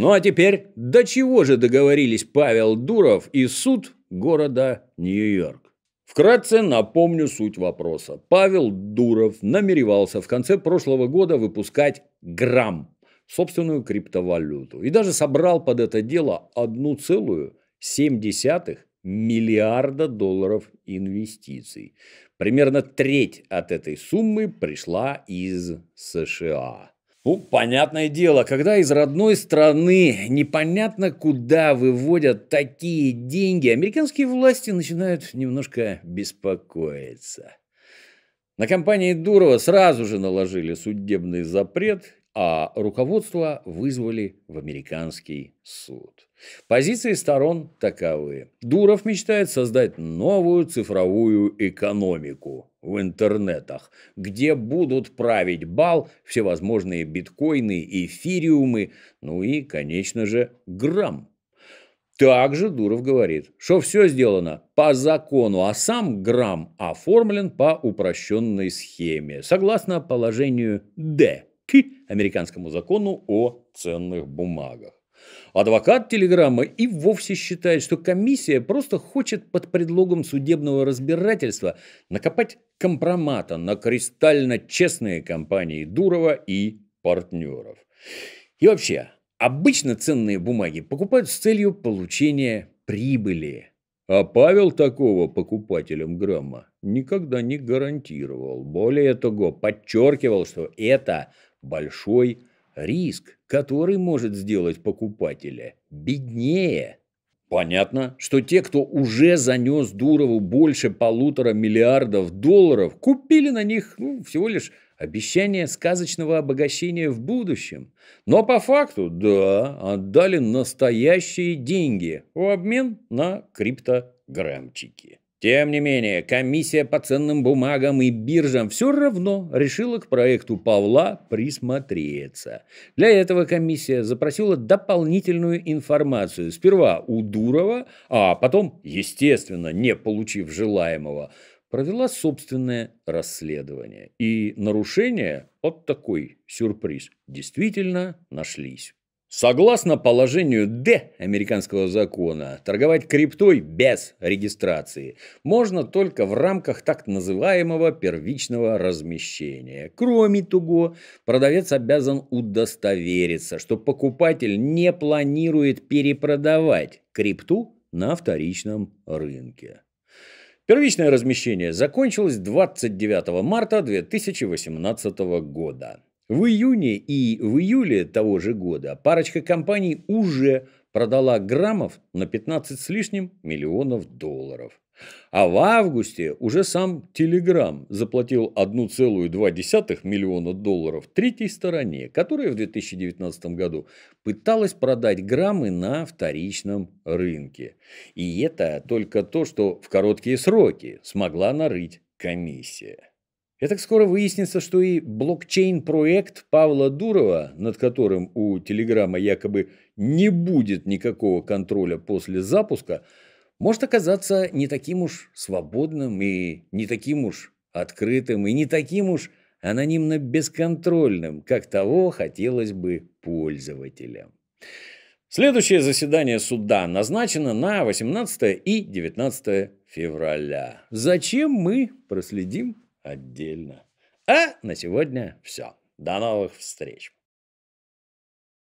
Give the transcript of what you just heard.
Ну а теперь, до чего же договорились Павел Дуров и суд города Нью-Йорк? Вкратце напомню суть вопроса. Павел Дуров намеревался в конце прошлого года выпускать грамм, собственную криптовалюту, и даже собрал под это дело 1,7 миллиарда долларов инвестиций. Примерно треть от этой суммы пришла из США. Ну, понятное дело, когда из родной страны непонятно куда выводят такие деньги, американские власти начинают немножко беспокоиться. На компании Дурова сразу же наложили судебный запрет, а руководство вызвали в американский суд. Позиции сторон таковы. Дуров мечтает создать новую цифровую экономику в интернетах, где будут править бал всевозможные биткоины, эфириумы, ну и, конечно же, грамм. Также Дуров говорит, что все сделано по закону, а сам грамм оформлен по упрощенной схеме, согласно положению «Д» к американскому закону о ценных бумагах. Адвокат телеграммы и вовсе считает, что комиссия просто хочет под предлогом судебного разбирательства накопать компромата на кристально честные компании Дурова и партнеров. И вообще, обычно ценные бумаги покупают с целью получения прибыли. А Павел такого покупателям грамма никогда не гарантировал. Более того, подчеркивал, что это Большой риск, который может сделать покупателя беднее. Понятно, что те, кто уже занес Дурову больше полутора миллиардов долларов, купили на них ну, всего лишь обещание сказочного обогащения в будущем. Но по факту, да, отдали настоящие деньги в обмен на криптограммчики. Тем не менее, комиссия по ценным бумагам и биржам все равно решила к проекту Павла присмотреться. Для этого комиссия запросила дополнительную информацию. Сперва у Дурова, а потом, естественно, не получив желаемого, провела собственное расследование. И нарушения вот такой сюрприз действительно нашлись. Согласно положению Д американского закона, торговать криптой без регистрации можно только в рамках так называемого первичного размещения. Кроме того, продавец обязан удостовериться, что покупатель не планирует перепродавать крипту на вторичном рынке. Первичное размещение закончилось 29 марта 2018 года. В июне и в июле того же года парочка компаний уже продала граммов на 15 с лишним миллионов долларов. А в августе уже сам Telegram заплатил 1,2 миллиона долларов третьей стороне, которая в 2019 году пыталась продать граммы на вторичном рынке. И это только то, что в короткие сроки смогла нарыть комиссия. И так скоро выяснится, что и блокчейн-проект Павла Дурова, над которым у Телеграма якобы не будет никакого контроля после запуска, может оказаться не таким уж свободным и не таким уж открытым и не таким уж анонимно бесконтрольным, как того хотелось бы пользователям. Следующее заседание суда назначено на 18 и 19 февраля. Зачем мы проследим? отдельно. А на сегодня все. До новых встреч.